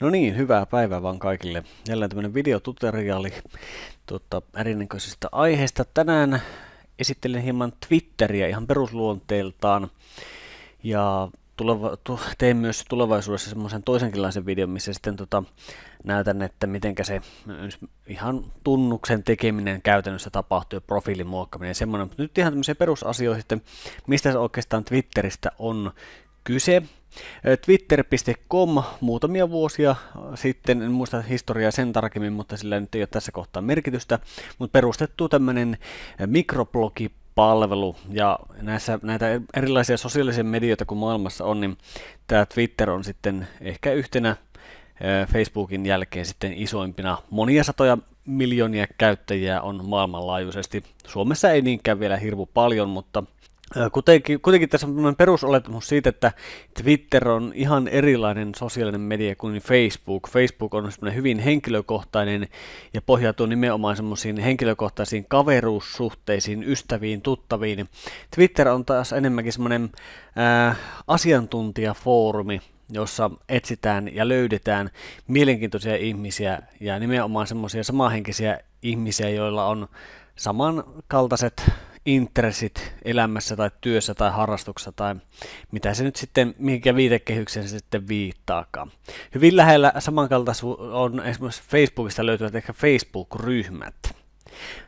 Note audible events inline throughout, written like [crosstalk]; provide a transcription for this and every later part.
No niin, hyvää päivää vaan kaikille. Jälleen tämmöinen videotutoriaali tuota, erinäköisistä aiheista. Tänään esittelen hieman Twitteriä ihan perusluonteeltaan. Ja tuleva, tu, teen myös tulevaisuudessa semmoisen toisenkinlaisen videon, missä sitten tota, näytän, että miten se ihan tunnuksen tekeminen käytännössä tapahtuu ja profiilin muokkaaminen ja semmoinen. Mutta nyt ihan tämmöisiä perusasioita, mistä se oikeastaan Twitteristä on kyse. Twitter.com muutamia vuosia sitten, en muista historiaa sen tarkemmin, mutta sillä nyt ei ole tässä kohtaa merkitystä, mutta perustettu tämmöinen mikroblogi palvelu ja näissä, näitä erilaisia sosiaalisia medioita kun maailmassa on, niin tämä Twitter on sitten ehkä yhtenä Facebookin jälkeen sitten isoimpina. Monia satoja miljoonia käyttäjiä on maailmanlaajuisesti. Suomessa ei niinkään vielä hirvu paljon, mutta Kuitenkin, kuitenkin tässä on perusoletus siitä, että Twitter on ihan erilainen sosiaalinen media kuin Facebook. Facebook on semmoinen hyvin henkilökohtainen ja pohjautuu nimenomaan semmoisiin henkilökohtaisiin kaveruussuhteisiin, ystäviin, tuttaviin. Twitter on taas enemmänkin semmoinen asiantuntijafoorumi, jossa etsitään ja löydetään mielenkiintoisia ihmisiä ja nimenomaan semmoisia samahenkisiä ihmisiä, joilla on samankaltaiset intressit elämässä tai työssä tai harrastuksessa tai mitä se nyt sitten, minkä viitekehyksen se sitten viittaakaan. Hyvin lähellä samankaltaisuus on esimerkiksi Facebookista löytyvät ehkä Facebook-ryhmät.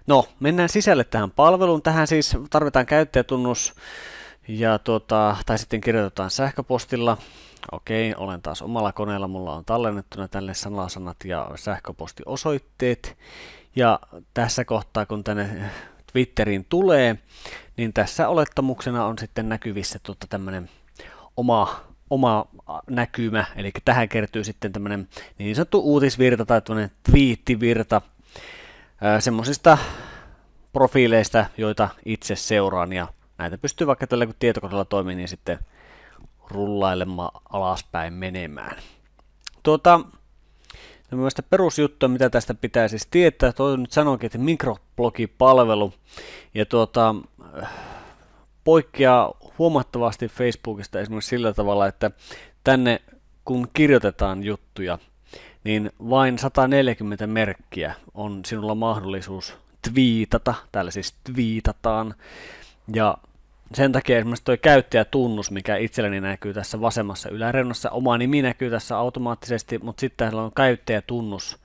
No, mennään sisälle tähän palveluun. Tähän siis tarvitaan käyttäjätunnus ja tuota, tai sitten kirjoitetaan sähköpostilla. Okei, olen taas omalla koneella, mulla on tallennettuna tälle sanasanat ja sähköpostiosoitteet. Ja tässä kohtaa, kun tänne Twitterin tulee, niin tässä olettamuksena on sitten näkyvissä tota tämmöinen oma, oma näkymä, eli tähän kertyy sitten tämmöinen niin sanottu uutisvirta tai tämmöinen twiittivirta semmoisista profiileista, joita itse seuraan ja näitä pystyy vaikka tällä kun tietokoneella toimii, niin sitten rullailemaan alaspäin menemään. Tuota, No mielestäni perusjuttu, mitä tästä pitää siis tietää, toi nyt sanoinkin, että mikroblogipalvelu, ja tuota, poikkeaa huomattavasti Facebookista esimerkiksi sillä tavalla, että tänne kun kirjoitetaan juttuja, niin vain 140 merkkiä on sinulla mahdollisuus twiitata, täällä siis twiitataan, ja sen takia esimerkiksi tuo käyttäjätunnus, mikä itselleni näkyy tässä vasemmassa yläreunassa, oma nimi näkyy tässä automaattisesti, mutta sitten täällä on käyttäjätunnus.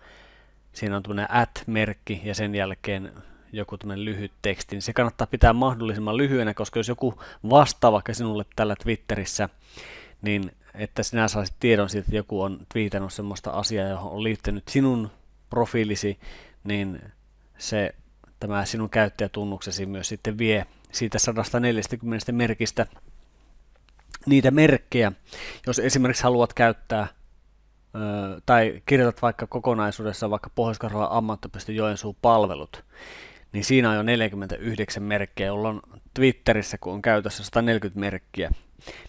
Siinä on tämmöinen at-merkki ja sen jälkeen joku tämmöinen lyhyt teksti, niin se kannattaa pitää mahdollisimman lyhyenä, koska jos joku vastaa vaikka sinulle tällä Twitterissä, niin että sinä saisit tiedon siitä, että joku on twiitannut semmoista asiaa, johon on liittynyt sinun profiilisi, niin se tämä sinun käyttäjätunnuksesi myös sitten vie siitä 140 merkistä niitä merkkejä, jos esimerkiksi haluat käyttää tai kirjoitat vaikka kokonaisuudessa vaikka pohjois ammattopisto Joensuun palvelut, niin siinä on jo 49 merkkejä, jolloin Twitterissä, kun on käytössä 140 merkkiä,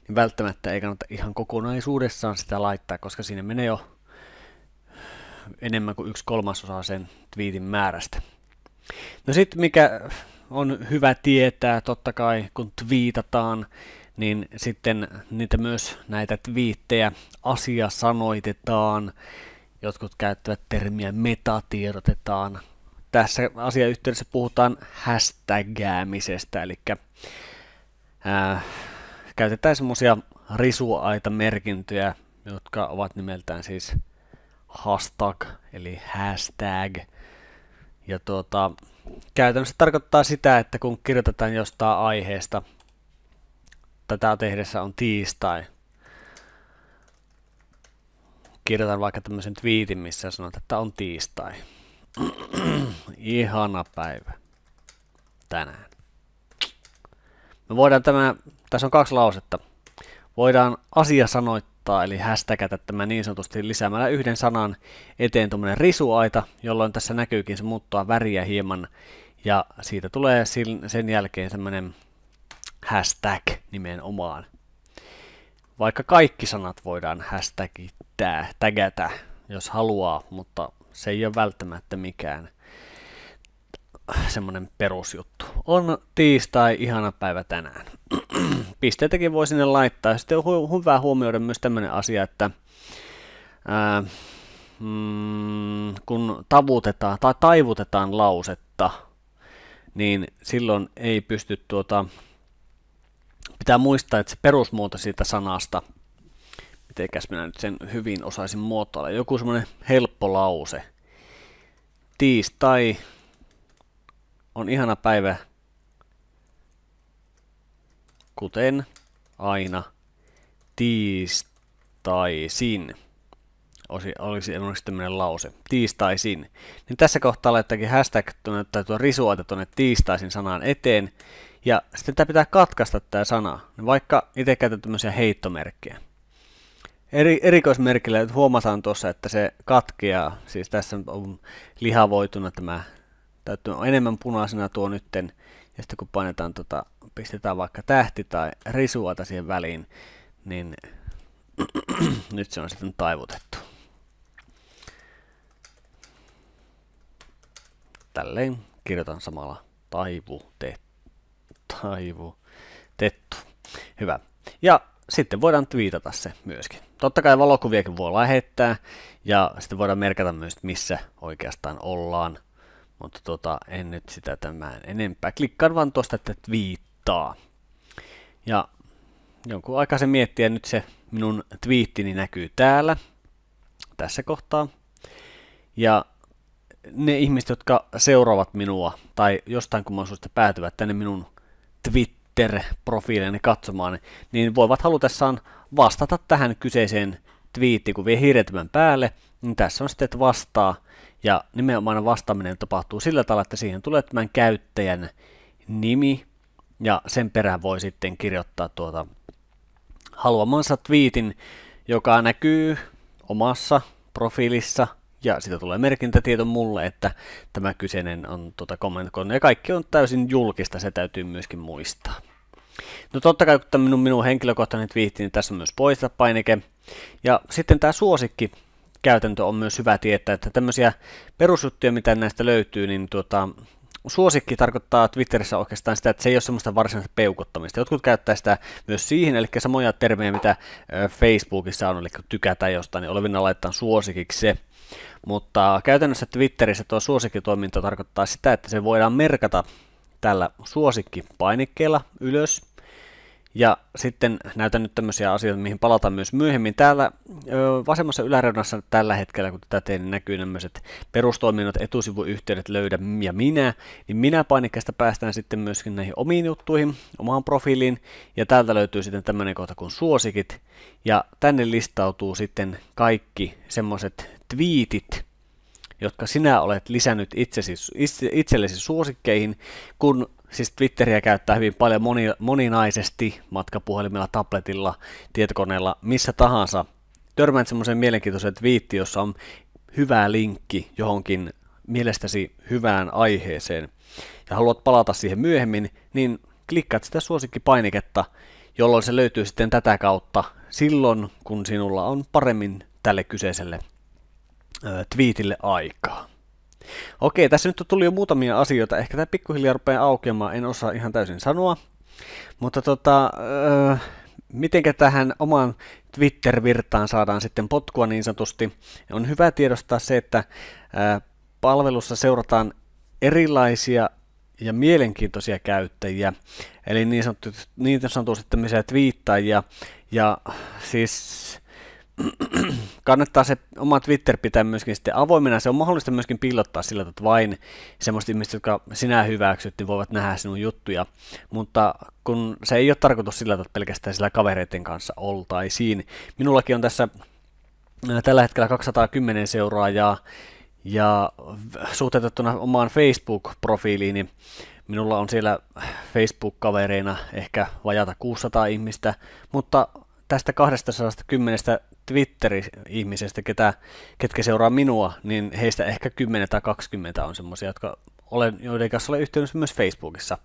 niin välttämättä ei kannata ihan kokonaisuudessaan sitä laittaa, koska siinä menee jo enemmän kuin yksi kolmasosa sen twiitin määrästä. No sitten mikä on hyvä tietää totta kai, kun twiitataan, niin sitten niitä myös näitä twiittejä sanoitetaan, Jotkut käyttävät termiä metatiedotetaan. Tässä asiayhteydessä puhutaan hashtagäämisestä, eli ää, käytetään semmoisia risuaita-merkintöjä, jotka ovat nimeltään siis hashtag, eli hashtag. Ja tuota, Käytännössä tarkoittaa sitä, että kun kirjoitetaan jostain aiheesta, tätä tehdessä on tiistai. Kirjoitan vaikka tämmöisen twiitin, missä sanotaan, että on tiistai. [clears throat] Ihana päivä. Tänään. Me voidaan tämä, tässä on kaksi lausetta. Voidaan asia sanoittaa kirjoittaa, eli hashtagata tämä niin sanotusti lisäämällä yhden sanan eteen tuommoinen risuaita, jolloin tässä näkyykin se muuttaa väriä hieman, ja siitä tulee sen jälkeen semmoinen hashtag nimenomaan. Vaikka kaikki sanat voidaan hashtagittää, tägätä, jos haluaa, mutta se ei ole välttämättä mikään semmoinen perusjuttu. On tiistai, ihana päivä tänään. [clears throat] pisteitäkin voi sinne laittaa. Sitten on hu- hyvä huomioida myös tämmöinen asia, että ää, mm, kun tavutetaan tai taivutetaan lausetta, niin silloin ei pysty tuota, pitää muistaa, että se perusmuoto siitä sanasta, mitenkäs minä nyt sen hyvin osaisin muotoilla, joku semmoinen helppo lause. Tiistai on ihana päivä kuten aina tiistaisin. Olisi, olisi esimerkiksi tämmöinen lause, tiistaisin. Niin tässä kohtaa laittakin hashtag tuonne, tai tuo risuaita tuonne tiistaisin sanaan eteen. Ja sitten tämä pitää katkaista tämä sana, niin vaikka itse käytän tämmöisiä heittomerkkejä. Eri, erikoismerkillä että huomataan tuossa, että se katkeaa, siis tässä on lihavoituna tämä, täytyy on enemmän punaisena tuo nytten, ja sitten kun painetaan, tota, pistetään vaikka tähti tai risuata siihen väliin, niin [clears throat] nyt se on sitten taivutettu. Tälleen kirjoitan samalla taivu taivu tettu Hyvä. Ja sitten voidaan twiitata se myöskin. Totta kai valokuviakin voi lähettää ja sitten voidaan merkata myös, missä oikeastaan ollaan. Mutta tota, en nyt sitä tämän enempää. Klikkaan vaan tuosta, että twiittaa. Ja jonkun aikaisen miettiä nyt se minun twiittini näkyy täällä, tässä kohtaa. Ja ne ihmiset, jotka seuraavat minua tai jostain kumman syystä päätyvät tänne minun twitter profiilini katsomaan, niin voivat halutessaan vastata tähän kyseiseen twiittiin, kun vie päälle, niin tässä on sitten, että vastaa ja nimenomaan vastaaminen tapahtuu sillä tavalla, että siihen tulee tämän käyttäjän nimi ja sen perään voi sitten kirjoittaa tuota haluamansa twiitin, joka näkyy omassa profiilissa ja sitä tulee merkintätieto mulle, että tämä kyseinen on tuota kommentoinut. Ja kaikki on täysin julkista, se täytyy myöskin muistaa. No totta kai, kun tämä minun, minun henkilökohtainen twiitti, niin tässä on myös poista painike. Ja sitten tämä suosikki käytäntö on myös hyvä tietää, että tämmöisiä perusjuttuja, mitä näistä löytyy, niin tuota, suosikki tarkoittaa Twitterissä oikeastaan sitä, että se ei ole semmoista varsinaista peukottamista. Jotkut käyttää sitä myös siihen, eli samoja termejä, mitä Facebookissa on, eli tykätä jostain, niin olevina laittaa suosikiksi se. Mutta käytännössä Twitterissä tuo suosikkitoiminta tarkoittaa sitä, että se voidaan merkata tällä suosikkipainikkeella ylös, ja sitten näytän nyt tämmöisiä asioita, mihin palataan myös myöhemmin. Täällä vasemmassa yläreunassa tällä hetkellä, kun tätä teen, näkyy tämmöiset perustoiminnot, etusivuyhteydet, löydä ja minä. Niin minä painikkeesta päästään sitten myöskin näihin omiin juttuihin, omaan profiiliin. Ja täältä löytyy sitten tämmöinen kohta kuin suosikit. Ja tänne listautuu sitten kaikki semmoiset twiitit, jotka sinä olet lisännyt itsesi, itsellesi suosikkeihin, kun siis Twitteriä käyttää hyvin paljon moni, moninaisesti matkapuhelimella, tabletilla, tietokoneella, missä tahansa. Törmäät semmoisen mielenkiintoisen twiitti, jossa on hyvä linkki johonkin mielestäsi hyvään aiheeseen ja haluat palata siihen myöhemmin, niin klikkaat sitä suosikkipainiketta, jolloin se löytyy sitten tätä kautta silloin, kun sinulla on paremmin tälle kyseiselle twiitille aikaa. Okei, tässä nyt tullut jo muutamia asioita. Ehkä tämä pikkuhiljaa rupeaa aukeamaan, en osaa ihan täysin sanoa. Mutta tota, äh, miten tähän omaan Twitter-virtaan saadaan sitten potkua niin sanotusti. On hyvä tiedostaa se, että äh, palvelussa seurataan erilaisia ja mielenkiintoisia käyttäjiä, eli niin sanotusti, niin sanotusti tämmöisiä twiittajia. ja siis kannattaa se oma Twitter pitää myöskin sitten avoimena. Se on mahdollista myöskin pilottaa, sillä, että vain semmoiset ihmiset, jotka sinä hyväksyt, niin voivat nähdä sinun juttuja. Mutta kun se ei ole tarkoitus sillä, että pelkästään sillä kavereiden kanssa oltaisiin. Minullakin on tässä äh, tällä hetkellä 210 seuraajaa ja suhteutettuna omaan Facebook-profiiliini niin minulla on siellä Facebook-kavereina ehkä vajata 600 ihmistä, mutta tästä 210 Twitter-ihmisestä, ketä, ketkä seuraa minua, niin heistä ehkä 10 tai 20 on semmoisia, jotka olen, joiden kanssa olen yhteydessä myös Facebookissa.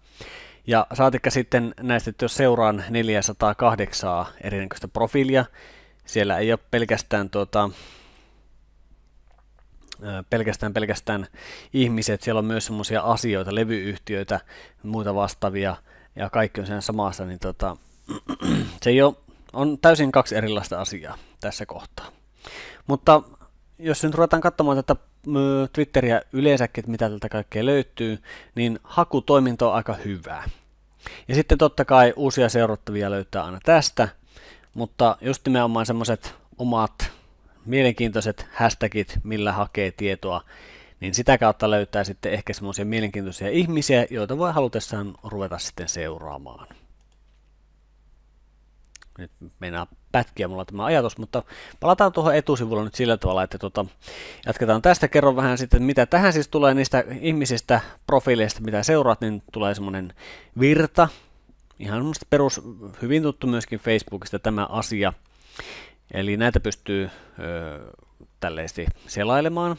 Ja saatikka sitten näistä, että jos seuraan 408 erinäköistä profiilia, siellä ei ole pelkästään tuota, pelkästään, pelkästään ihmiset, siellä on myös semmoisia asioita, levyyhtiöitä, muita vastaavia, ja kaikki on siinä samassa, niin tota, [clears throat] se ei ole on täysin kaksi erilaista asiaa tässä kohtaa. Mutta jos nyt ruvetaan katsomaan tätä Twitteriä yleensäkin, että mitä tältä kaikkea löytyy, niin hakutoiminto on aika hyvää. Ja sitten totta kai uusia seurattavia löytää aina tästä, mutta just nimenomaan semmoiset omat mielenkiintoiset hashtagit, millä hakee tietoa, niin sitä kautta löytää sitten ehkä semmoisia mielenkiintoisia ihmisiä, joita voi halutessaan ruveta sitten seuraamaan nyt meinaa pätkiä mulla tämä ajatus, mutta palataan tuohon etusivulla nyt sillä tavalla, että tota, jatketaan tästä. Kerron vähän sitten, mitä tähän siis tulee niistä ihmisistä, profiileista, mitä seuraat, niin tulee semmoinen virta. Ihan semmoista perus, hyvin tuttu myöskin Facebookista tämä asia. Eli näitä pystyy ö, tälleesti selailemaan.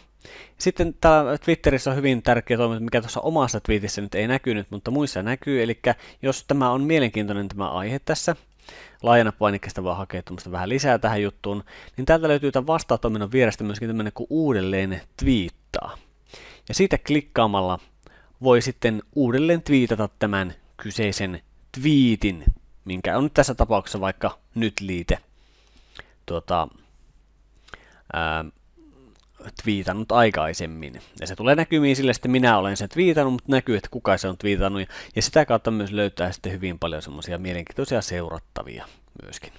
Sitten täällä Twitterissä on hyvin tärkeä toiminta, mikä tuossa omassa twiitissä nyt ei näkynyt, mutta muissa näkyy. Eli jos tämä on mielenkiintoinen tämä aihe tässä, laajana painikkeesta vaan hakee vähän lisää tähän juttuun, niin täältä löytyy tämän vastaantoiminnon vierestä myöskin tämmöinen kuin uudelleen twiittaa. Ja siitä klikkaamalla voi sitten uudelleen twiitata tämän kyseisen twiitin, minkä on nyt tässä tapauksessa vaikka nyt liite tuota, ää, twiitannut aikaisemmin. Ja se tulee näkymiin sille, että minä olen sen twiitannut, mutta näkyy, että kuka se on twiitannut. Ja sitä kautta myös löytää sitten hyvin paljon semmoisia mielenkiintoisia seurattavia myöskin.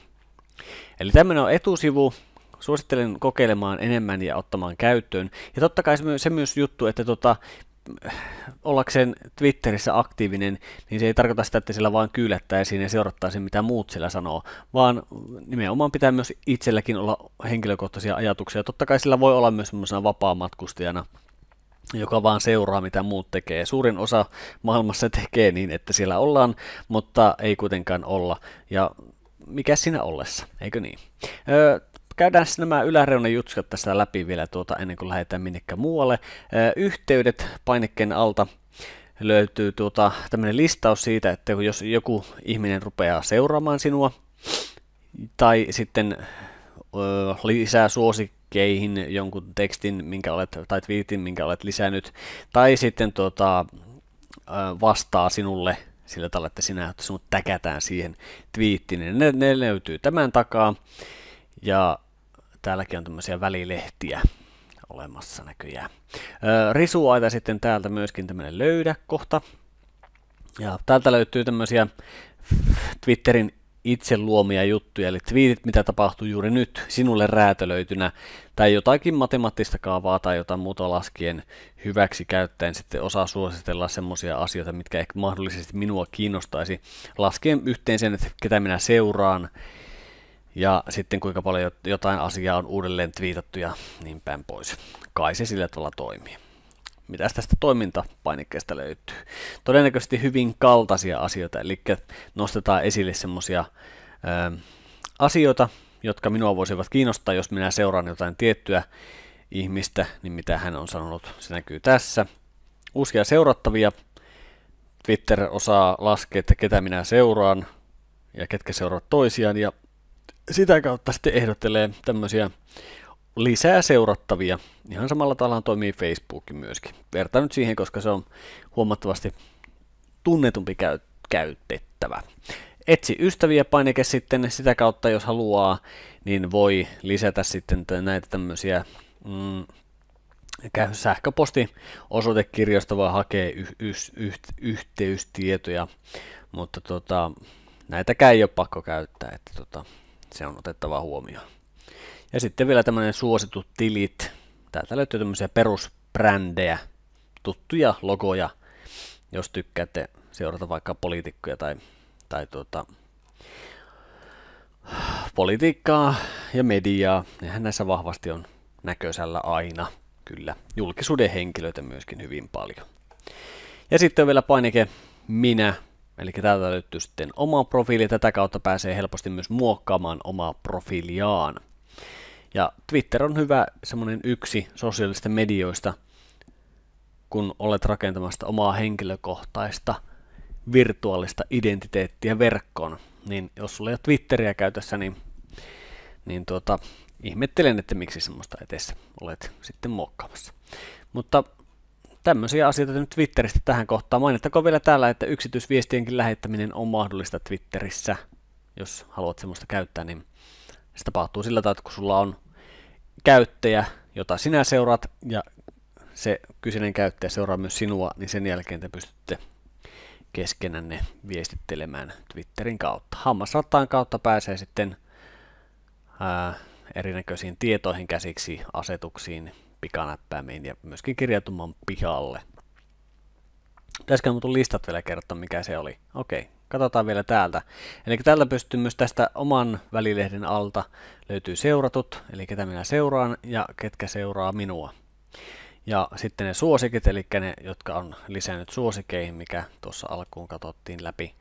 Eli tämmöinen on etusivu. Suosittelen kokeilemaan enemmän ja ottamaan käyttöön. Ja totta kai se myös juttu, että tota, ollakseen Twitterissä aktiivinen, niin se ei tarkoita sitä, että sillä vaan kyylättäisiin ja seurattaisiin, mitä muut siellä sanoo, vaan nimenomaan pitää myös itselläkin olla henkilökohtaisia ajatuksia. Totta kai sillä voi olla myös semmoisena vapaa-matkustajana, joka vaan seuraa, mitä muut tekee. Suurin osa maailmassa tekee niin, että siellä ollaan, mutta ei kuitenkaan olla. Ja mikä siinä ollessa, eikö niin? Öö, käydään nämä yläreunan jutskat tästä läpi vielä tuota, ennen kuin lähdetään minnekään muualle. Yhteydet painikkeen alta löytyy tuota, tämmöinen listaus siitä, että jos joku ihminen rupeaa seuraamaan sinua, tai sitten ö, lisää suosikkeihin jonkun tekstin, minkä olet, tai twiitin, minkä olet lisännyt, tai sitten tuota, ö, vastaa sinulle sillä tavalla, että sinä että sinut täkätään siihen twiittiin. Niin ne, ne löytyy tämän takaa. Ja Täälläkin on tämmöisiä välilehtiä olemassa näköjään. Risuaita sitten täältä myöskin tämmöinen löydä kohta. Ja täältä löytyy tämmöisiä Twitterin itse luomia juttuja, eli twiitit, mitä tapahtuu juuri nyt sinulle räätälöitynä, tai jotakin matemaattista kaavaa tai jotain muuta laskien hyväksi käyttäen sitten osaa suositella semmoisia asioita, mitkä ehkä mahdollisesti minua kiinnostaisi, laskien yhteen sen, että ketä minä seuraan, ja sitten kuinka paljon jotain asiaa on uudelleen twiitattu ja niin päin pois. Kai se sillä tavalla toimii. Mitäs tästä toimintapainikkeesta löytyy? Todennäköisesti hyvin kaltaisia asioita, eli nostetaan esille semmoisia ähm, asioita, jotka minua voisivat kiinnostaa, jos minä seuraan jotain tiettyä ihmistä, niin mitä hän on sanonut, se näkyy tässä. Uusia seurattavia. Twitter osaa laskea, että ketä minä seuraan ja ketkä seuraavat toisiaan, ja sitä kautta sitten ehdottelee tämmöisiä lisää seurattavia. Ihan samalla tavalla toimii Facebook myöskin. Vertaan nyt siihen, koska se on huomattavasti tunnetumpi käy- käytettävä. Etsi ystäviä painike sitten sitä kautta, jos haluaa, niin voi lisätä sitten näitä tämmöisiä mm, käy osoitekirjasta vaan hakee y- y- y- yhteystietoja, mutta tota, näitäkään ei ole pakko käyttää. Että tota, se on otettava huomioon. Ja sitten vielä tämmöinen suositut tilit. Täältä löytyy tämmöisiä perusbrändejä, tuttuja logoja, jos tykkäätte seurata vaikka poliitikkoja tai, tai tuota, politiikkaa ja mediaa. Nehän näissä vahvasti on näköisellä aina, kyllä. Julkisuuden henkilöitä myöskin hyvin paljon. Ja sitten on vielä painike minä, Eli täältä löytyy sitten oma profiili, tätä kautta pääsee helposti myös muokkaamaan omaa profiiliaan. Ja Twitter on hyvä semmoinen yksi sosiaalista medioista, kun olet rakentamassa omaa henkilökohtaista virtuaalista identiteettiä verkkoon. Niin jos sulla ei ole Twitteriä käytössä, niin, niin tuota, ihmettelen, että miksi semmoista etessä olet sitten muokkaamassa. Mutta Tämmöisiä asioita nyt Twitteristä tähän kohtaan. Mainittakoon vielä täällä, että yksityisviestienkin lähettäminen on mahdollista Twitterissä, jos haluat semmoista käyttää, niin se tapahtuu sillä tavalla, että kun sulla on käyttäjä, jota sinä seurat ja se kyseinen käyttäjä seuraa myös sinua, niin sen jälkeen te pystytte keskenänne viestittelemään Twitterin kautta. Hammasrattaan kautta pääsee sitten ää, erinäköisiin tietoihin käsiksi, asetuksiin, pikanäppäimiin ja myöskin kirjautumaan pihalle. Pitäisikö mun listat vielä kertoa, mikä se oli? Okei, katsotaan vielä täältä. Eli täältä pystyy myös tästä oman välilehden alta löytyy seuratut, eli ketä minä seuraan ja ketkä seuraa minua. Ja sitten ne suosikit, eli ne, jotka on lisännyt suosikeihin, mikä tuossa alkuun katsottiin läpi.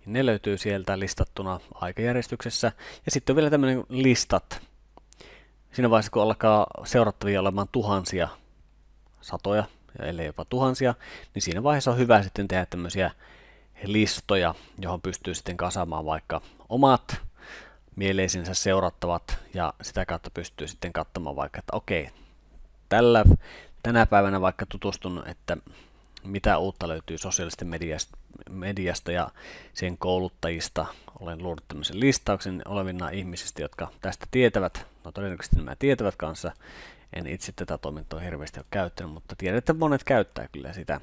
Niin ne löytyy sieltä listattuna aikajärjestyksessä. Ja sitten on vielä tämmöinen listat, siinä vaiheessa, kun alkaa seurattavia olemaan tuhansia, satoja, ellei jopa tuhansia, niin siinä vaiheessa on hyvä sitten tehdä tämmöisiä listoja, johon pystyy sitten kasaamaan vaikka omat mieleisensä seurattavat ja sitä kautta pystyy sitten katsomaan vaikka, että okei, tällä, tänä päivänä vaikka tutustun, että mitä uutta löytyy sosiaalisesta mediasta, mediasta ja sen kouluttajista. Olen luonut tämmöisen listauksen olevina ihmisistä, jotka tästä tietävät No todennäköisesti nämä tietävät kanssa. En itse tätä toimintoa hirveästi ole käyttänyt, mutta tiedän, että monet käyttää kyllä sitä.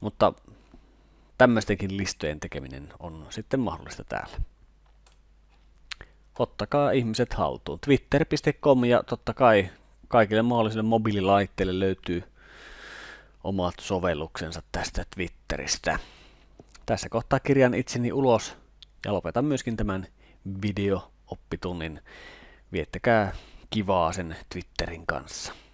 Mutta tämmöistenkin listojen tekeminen on sitten mahdollista täällä. Ottakaa ihmiset haltuun. Twitter.com ja totta kai kaikille mahdollisille mobiililaitteille löytyy omat sovelluksensa tästä Twitteristä. Tässä kohtaa kirjan itseni ulos ja lopetan myöskin tämän videooppitunnin viettäkää kivaa sen Twitterin kanssa.